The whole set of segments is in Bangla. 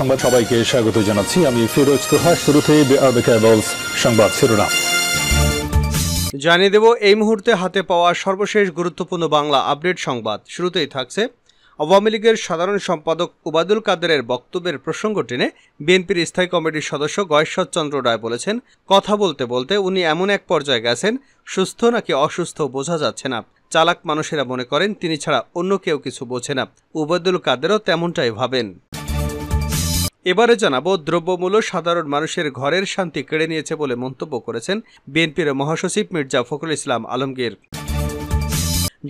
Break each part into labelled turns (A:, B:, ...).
A: সংবাদ সবাইকে স্বাগত জানাচ্ছি আমি ফিরোজ তোহা শুরুতে সংবাদ শিরোনাম জানিয়ে দেব এই মুহূর্তে হাতে পাওয়া সর্বশেষ গুরুত্বপূর্ণ বাংলা আপডেট সংবাদ শুরুতেই থাকছে আওয়ামী লীগের সাধারণ সম্পাদক উবাদুল কাদেরের বক্তব্যের প্রসঙ্গ টেনে বিএনপির স্থায়ী কমিটির সদস্য গয়েশ্বরচন্দ্র রায় বলেছেন কথা বলতে বলতে উনি এমন এক পর্যায়ে গেছেন সুস্থ নাকি অসুস্থ বোঝা যাচ্ছে না চালাক মানুষেরা মনে করেন তিনি ছাড়া অন্য কেউ কিছু বোঝে না উবাদুল কাদেরও তেমনটাই ভাবেন এবারে জানাবো দ্রব্যমূল্য সাধারণ মানুষের ঘরের শান্তি কেড়ে নিয়েছে বলে মন্তব্য করেছেন বিএনপির মহাসচিব মির্জা ফখরুল ইসলাম আলমগীর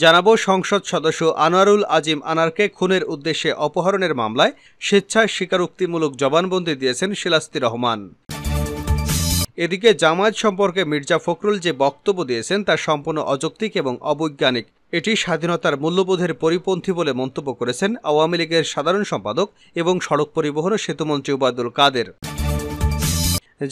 A: জানাবো সংসদ সদস্য আনোয়ারুল আজিম আনারকে খুনের উদ্দেশ্যে অপহরণের মামলায় স্বেচ্ছায় স্বীকারোক্তিমূলক জবানবন্দি দিয়েছেন শিলাস্তি রহমান এদিকে জামায়াত সম্পর্কে মির্জা ফখরুল যে বক্তব্য দিয়েছেন তা সম্পূর্ণ অযৌক্তিক এবং অবৈজ্ঞানিক এটি স্বাধীনতার মূল্যবোধের পরিপন্থী বলে মন্তব্য করেছেন আওয়ামী লীগের সাধারণ সম্পাদক এবং সড়ক পরিবহন ও সেতুমন্ত্রী ওবায়দুল কাদের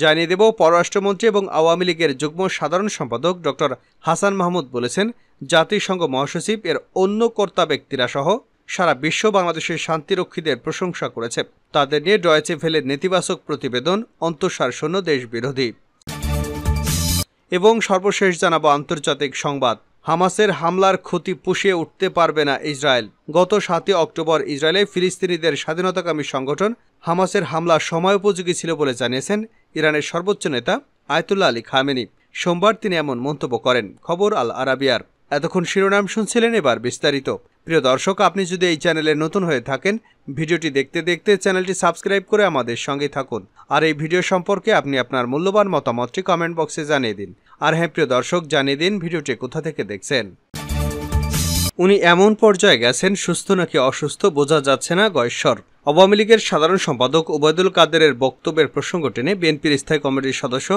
A: জানিয়ে দেব পররাষ্ট্রমন্ত্রী এবং আওয়ামী লীগের যুগ্ম সাধারণ সম্পাদক ডক্টর হাসান মাহমুদ বলেছেন জাতিসংঘ মহাসচিব এর অন্য কর্তা ব্যক্তিরা সহ সারা বিশ্ব বাংলাদেশের শান্তিরক্ষীদের প্রশংসা করেছে তাদের নিয়ে ডয়েচে ফেলে নেতিবাচক প্রতিবেদন অন্তঃসার শূন্য দেশ বিরোধী এবং সর্বশেষ জানাব আন্তর্জাতিক সংবাদ হামাসের হামলার ক্ষতি পুষিয়ে উঠতে পারবে না ইসরায়েল গত সাতই অক্টোবর ইসরায়েলে ফিলিস্তিনিদের স্বাধীনতাকামী সংগঠন হামাসের হামলা সময়োপযোগী ছিল বলে জানিয়েছেন ইরানের সর্বোচ্চ নেতা আয়তুল্লাহ আলী খামেনি সোমবার তিনি এমন মন্তব্য করেন খবর আল আরাবিয়ার এতক্ষণ শিরোনাম শুনছিলেন এবার বিস্তারিত প্রিয় দর্শক আপনি যদি এই চ্যানেলে নতুন হয়ে থাকেন ভিডিওটি দেখতে দেখতে চ্যানেলটি সাবস্ক্রাইব করে আমাদের সঙ্গে থাকুন আর এই ভিডিও সম্পর্কে আপনি আপনার মূল্যবান মতামতটি কমেন্ট বক্সে জানিয়ে দিন আর হ্যাঁ প্রিয় দর্শক জানিয়ে দিন ভিডিওটি কোথা থেকে দেখছেন উনি এমন পর্যায়ে গেছেন সুস্থ নাকি অসুস্থ বোঝা যাচ্ছে না গয়েশ্বর আওয়ামী লীগের সাধারণ সম্পাদক ওবায়দুল কাদেরের বক্তব্যের প্রসঙ্গ টেনে বিএনপির স্থায়ী কমিটির সদস্য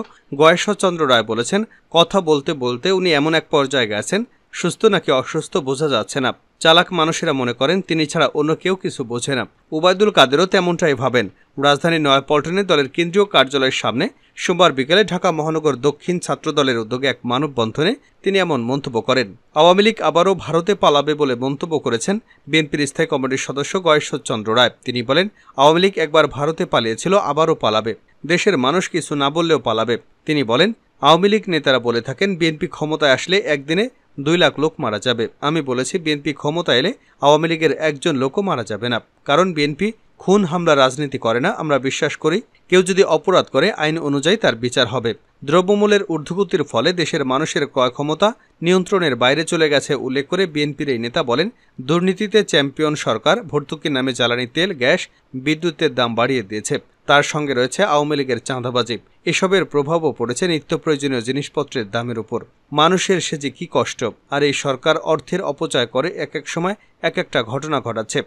A: গয়েশ্বরচন্দ্র রায় বলেছেন কথা বলতে বলতে উনি এমন এক পর্যায়ে গেছেন সুস্থ নাকি অসুস্থ বোঝা যাচ্ছে না চালাক মানুষেরা মনে করেন তিনি ছাড়া অন্য কেউ কিছু বোঝে না উবায়দুল কাদেরও তেমনটাই ভাবেন রাজধানী নয়াপল্টনে দলের কেন্দ্রীয় কার্যালয়ের সামনে সোমবার বিকেলে ঢাকা মহানগর দক্ষিণ ছাত্র দলের উদ্যোগে এক মানববন্ধনে তিনি এমন মন্তব্য করেন আওয়ামী লীগ আবারও ভারতে পালাবে বলে মন্তব্য করেছেন বিএনপির স্থায়ী কমিটির সদস্য গয়েশ্বরচন্দ্র রায় তিনি বলেন আওয়ামী লীগ একবার ভারতে পালিয়েছিল আবারও পালাবে দেশের মানুষ কিছু না বললেও পালাবে তিনি বলেন আওয়ামী লীগ নেতারা বলে থাকেন বিএনপি ক্ষমতায় আসলে একদিনে দুই লাখ লোক মারা যাবে আমি বলেছি বিএনপি ক্ষমতা এলে আওয়ামী লীগের একজন লোকও মারা যাবে না কারণ বিএনপি খুন হামলা রাজনীতি করে না আমরা বিশ্বাস করি কেউ যদি অপরাধ করে আইন অনুযায়ী তার বিচার হবে দ্রব্যমূল্যের ঊর্ধ্বগতির ফলে দেশের মানুষের ক্রয় ক্ষমতা নিয়ন্ত্রণের বাইরে চলে গেছে উল্লেখ করে বিএনপির এই নেতা বলেন দুর্নীতিতে চ্যাম্পিয়ন সরকার ভর্তুকির নামে জ্বালানি তেল গ্যাস বিদ্যুতের দাম বাড়িয়ে দিয়েছে তার সঙ্গে রয়েছে আওয়ামী লীগের চাঁদাবাজি এসবের প্রভাবও পড়েছে নিত্য প্রয়োজনীয় জিনিসপত্রের দামের উপর মানুষের সে যে কি কষ্ট আর এই সরকার অর্থের অপচয় করে এক এক সময় এক একটা ঘটনা ঘটাচ্ছে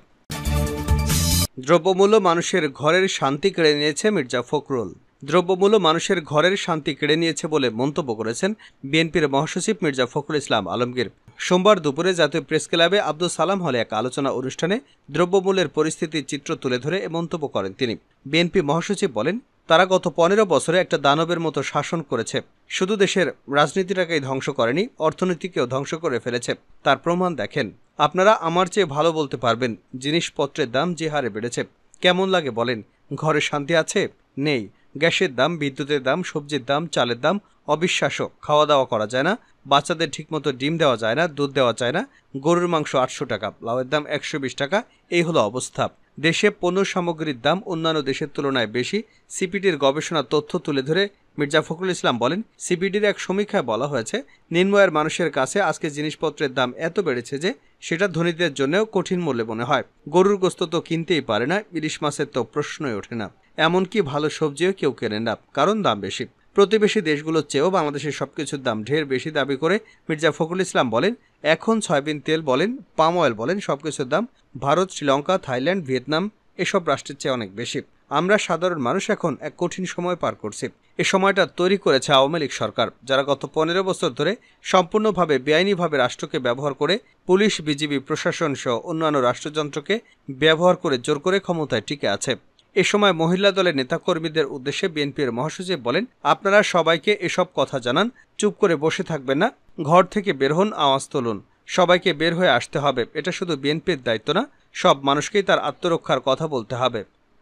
A: দ্রব্যমূল্য মানুষের ঘরের শান্তি কেড়ে নিয়েছে মির্জা ফখরুল দ্রব্যমূল্য মানুষের ঘরের শান্তি কেড়ে নিয়েছে বলে মন্তব্য করেছেন বিএনপির মহাসচিব মির্জা ফখরুল ইসলাম আলমগীর সোমবার দুপুরে জাতীয় প্রেস ক্লাবে আব্দুল সালাম হলে এক আলোচনা অনুষ্ঠানে দ্রব্যমূল্যের পরিস্থিতির চিত্র তুলে ধরে এ মন্তব্য করেন তিনি বিএনপি মহাসচিব বলেন তারা গত পনেরো বছরে একটা দানবের মতো শাসন করেছে শুধু দেশের রাজনীতিটাকেই ধ্বংস করেনি অর্থনীতিকেও ধ্বংস করে ফেলেছে তার প্রমাণ দেখেন আপনারা আমার চেয়ে ভালো বলতে পারবেন জিনিসপত্রের দাম যে হারে বেড়েছে কেমন লাগে বলেন ঘরে শান্তি আছে নেই গ্যাসের দাম বিদ্যুতের দাম সবজির দাম চালের দাম অবিশ্বাস্য খাওয়া দাওয়া করা যায় না বাচ্চাদের ঠিকমতো ডিম দেওয়া যায় না দুধ দেওয়া যায় না গরুর মাংস আটশো টাকা লাউয়ের দাম একশো টাকা এই হলো অবস্থা দেশে পণ্য সামগ্রীর দাম অন্যান্য দেশের তুলনায় বেশি সিপিডির গবেষণা তথ্য তুলে ধরে মির্জা ফখরুল ইসলাম বলেন সিপিডির এক সমীক্ষায় বলা হয়েছে নিম্নয়ের মানুষের কাছে আজকে জিনিসপত্রের দাম এত বেড়েছে যে সেটা ধনীদের জন্যও কঠিন মূল্যে মনে হয় গরুর গোস্ত তো কিনতেই পারে না ইলিশ মাছের তো প্রশ্নই ওঠে না এমনকি ভালো সবজিও কেউ কেনে না কারণ দাম বেশি প্রতিবেশী দেশগুলোর চেয়েও বাংলাদেশের সব কিছুর দাম ঢের বেশি দাবি করে মির্জা ফখরুল ইসলাম বলেন এখন সয়াবিন তেল বলেন পাম অয়েল বলেন সব কিছুর দাম ভারত শ্রীলঙ্কা থাইল্যান্ড ভিয়েতনাম এসব রাষ্ট্রের চেয়ে অনেক বেশি আমরা সাধারণ মানুষ এখন এক কঠিন সময় পার করছি এ সময়টা তৈরি করেছে আওয়ামী লীগ সরকার যারা গত পনেরো বছর ধরে সম্পূর্ণভাবে বেআইনিভাবে রাষ্ট্রকে ব্যবহার করে পুলিশ বিজিবি প্রশাসন সহ অন্যান্য রাষ্ট্রযন্ত্রকে ব্যবহার করে জোর করে ক্ষমতায় টিকে আছে এ সময় মহিলা দলের নেতাকর্মীদের উদ্দেশ্যে বিএনপির মহাসচিব বলেন আপনারা সবাইকে এসব কথা জানান চুপ করে বসে থাকবেন না ঘর থেকে বের হন আওয়াজ তুলুন সবাইকে বের হয়ে আসতে হবে এটা শুধু বিএনপির দায়িত্ব না সব মানুষকেই তার আত্মরক্ষার কথা বলতে হবে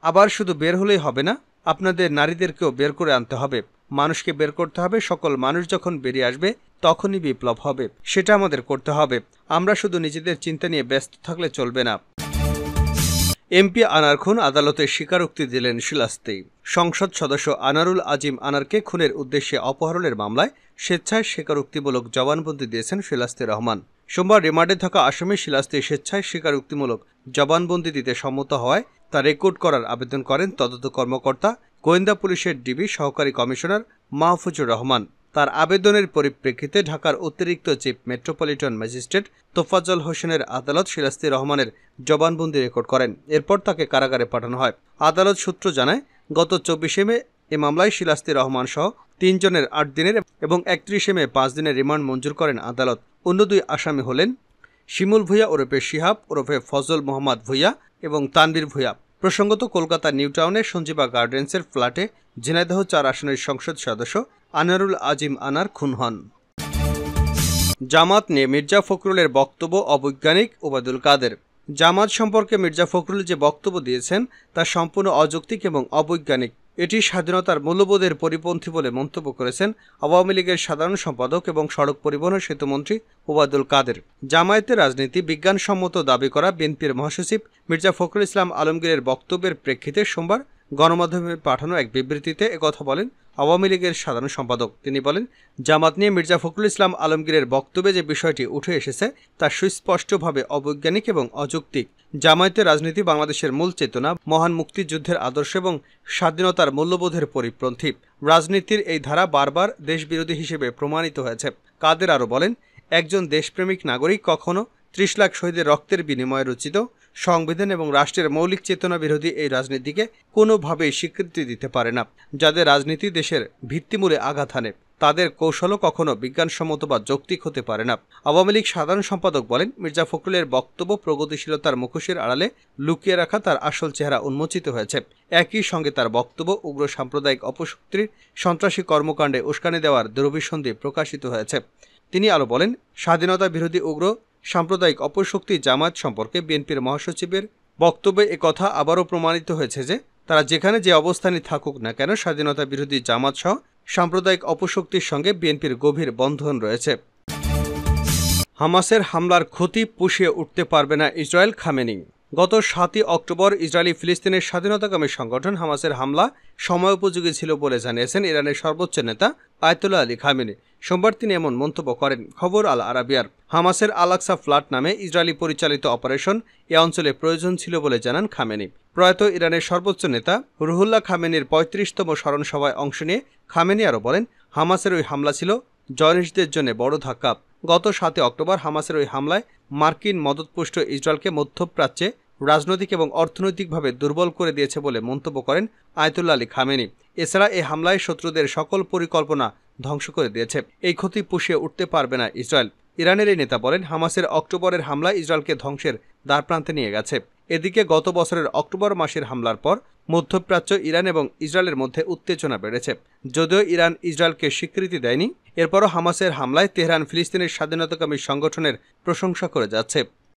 A: আবার শুধু বের হলেই হবে না আপনাদের নারীদেরকেও বের করে আনতে হবে মানুষকে বের করতে হবে সকল মানুষ যখন বেরিয়ে আসবে তখনই বিপ্লব হবে সেটা আমাদের করতে হবে আমরা শুধু নিজেদের চিন্তা নিয়ে ব্যস্ত থাকলে চলবে না এমপি আনার খুন আদালতে স্বীকারোক্তি দিলেন শিলাস্তি সংসদ সদস্য আনারুল আজিম আনারকে খুনের উদ্দেশ্যে অপহরণের মামলায় স্বেচ্ছায় স্বীকারোক্তিমূলক জবানবন্দি দিয়েছেন শিলাস্তি রহমান সোমবার রিমান্ডে থাকা আসামি শিলাস্তি স্বেচ্ছায় স্বীকারোক্তিমূলক জবানবন্দি দিতে সম্মত হওয়ায় তা রেকর্ড করার আবেদন করেন তদন্ত কর্মকর্তা গোয়েন্দা পুলিশের ডিবি সহকারী কমিশনার মাহফুজুর রহমান তার আবেদনের পরিপ্রেক্ষিতে ঢাকার অতিরিক্ত চিফ মেট্রোপলিটন ম্যাজিস্ট্রেট তোফাজ্জল হোসেনের আদালত শিলাস্তি রহমানের জবানবন্দি রেকর্ড করেন এরপর তাকে কারাগারে পাঠানো হয় আদালত সূত্র জানায় গত চব্বিশে মে এ মামলায় শিলাস্তি রহমান সহ তিনজনের আট দিনের এবং একত্রিশে মে পাঁচ দিনের রিমান্ড মঞ্জুর করেন আদালত অন্য দুই আসামি হলেন শিমুল ভূঁয়া ওরফে শিহাব ওরফে ফজল মোহাম্মদ ভূঁয়া এবং তানবীর ভূঁয়া প্রসঙ্গত কলকাতা নিউটাউনে সঞ্জীবা গার্ডেন্সের ফ্ল্যাটে ঝিনাইদহ চার আসনের সংসদ সদস্য আনারুল আজিম আনার খুন হন জামাত নিয়ে মির্জা ফখরুলের বক্তব্য অবৈজ্ঞানিক ওবায়দুল কাদের জামাত সম্পর্কে মির্জা ফখরুল যে বক্তব্য দিয়েছেন তা সম্পূর্ণ অযৌক্তিক এবং অবৈজ্ঞানিক এটি স্বাধীনতার মূল্যবোধের পরিপন্থী বলে মন্তব্য করেছেন আওয়ামী লীগের সাধারণ সম্পাদক এবং সড়ক পরিবহন সেতুমন্ত্রী ওবায়দুল কাদের জামায়াতের রাজনীতি বিজ্ঞানসম্মত দাবি করা বিএনপির মহাসচিব মির্জা ফখরুল ইসলাম আলমগীরের বক্তব্যের প্রেক্ষিতে সোমবার গণমাধ্যমে পাঠানো এক বিবৃতিতে একথা বলেন আওয়ামী লীগের সাধারণ সম্পাদক তিনি বলেন জামাত নিয়ে মির্জা ফখরুল ইসলাম আলমগীরের বক্তব্যে যে বিষয়টি উঠে এসেছে তা সুস্পষ্টভাবে অবৈজ্ঞানিক এবং অযৌক্তিক জামায়াতের রাজনীতি বাংলাদেশের মূল চেতনা মহান মুক্তিযুদ্ধের আদর্শ এবং স্বাধীনতার মূল্যবোধের পরিপ্রন্থী রাজনীতির এই ধারা বারবার দেশবিরোধী হিসেবে প্রমাণিত হয়েছে কাদের আরও বলেন একজন দেশপ্রেমিক নাগরিক কখনো ত্রিশ লাখ শহীদের রক্তের বিনিময়ে রচিত সংবিধান এবং রাষ্ট্রের মৌলিক চেতনা বিরোধী এই রাজনীতিকে কোনোভাবেই স্বীকৃতি দিতে পারে না যাদের রাজনীতি দেশের ভিত্তিমূলে আঘাত হানে তাদের কৌশলও কখনো বিজ্ঞানসম্মত বা যৌক্তিক হতে পারে না আওয়ামী লীগ সাধারণ সম্পাদক বলেন মির্জা ফখরুলের বক্তব্য প্রগতিশীলতার মুখোশের আড়ালে লুকিয়ে রাখা তার আসল চেহারা উন্মোচিত হয়েছে একই সঙ্গে তার বক্তব্য উগ্র সাম্প্রদায়িক অপশক্তির সন্ত্রাসী কর্মকাণ্ডে উস্কানি দেওয়ার দুর্ভিসন্ধি প্রকাশিত হয়েছে তিনি আরও বলেন স্বাধীনতা বিরোধী উগ্র সাম্প্রদায়িক অপশক্তি জামাত সম্পর্কে বিএনপির মহাসচিবের বক্তব্যে কথা আবারও প্রমাণিত হয়েছে যে তারা যেখানে যে অবস্থানে থাকুক না কেন স্বাধীনতা বিরোধী জামাত সহ সাম্প্রদায়িক অপশক্তির সঙ্গে বিএনপির গভীর বন্ধন রয়েছে হামাসের হামলার ক্ষতি পুষিয়ে উঠতে পারবে না ইসরায়েল খামেনি গত সাতই অক্টোবর ইসরায়েলি ফিলিস্তিনের স্বাধীনতাকামী সংগঠন হামাসের হামলা সময়োপযোগী ছিল বলে জানিয়েছেন ইরানের সর্বোচ্চ নেতা আয়তুল্লা আলী খামেনি সোমবার তিনি এমন মন্তব্য করেন খবর আল আরাবিয়ার হামাসের আলাক্সা ফ্লাট নামে ইসরায়েলি পরিচালিত অপারেশন এ অঞ্চলে প্রয়োজন ছিল বলে জানান খামেনি প্রয়াত ইরানের সর্বোচ্চ নেতা রুহুল্লাহ খামেনির পঁয়ত্রিশতম স্মরণসভায় অংশ নিয়ে খামেনি আরও বলেন হামাসের ওই হামলা ছিল জয়নিশদের জন্য বড় ধাক্কা গত সাতে অক্টোবর হামাসের ওই হামলায় মার্কিন মদতপুষ্ট ইসরায়েলকে মধ্যপ্রাচ্যে রাজনৈতিক এবং অর্থনৈতিকভাবে দুর্বল করে দিয়েছে বলে মন্তব্য করেন আয়তুল্লা আলী খামেনি এছাড়া এই হামলায় শত্রুদের সকল পরিকল্পনা ধ্বংস করে দিয়েছে এই ক্ষতি পুষিয়ে উঠতে পারবে না ইসরায়েল ইরানের এই নেতা বলেন হামাসের অক্টোবরের হামলা ইসরায়েলকে ধ্বংসের দ্বারপ্রান্তে নিয়ে গেছে এদিকে গত বছরের অক্টোবর মাসের হামলার পর মধ্যপ্রাচ্য ইরান এবং ইসরায়েলের মধ্যে উত্তেজনা বেড়েছে যদিও ইরান ইসরায়েলকে স্বীকৃতি দেয়নি এরপরও হামাসের হামলায় তেহরান ফিলিস্তিনের স্বাধীনতাকামী সংগঠনের প্রশংসা করে যাচ্ছে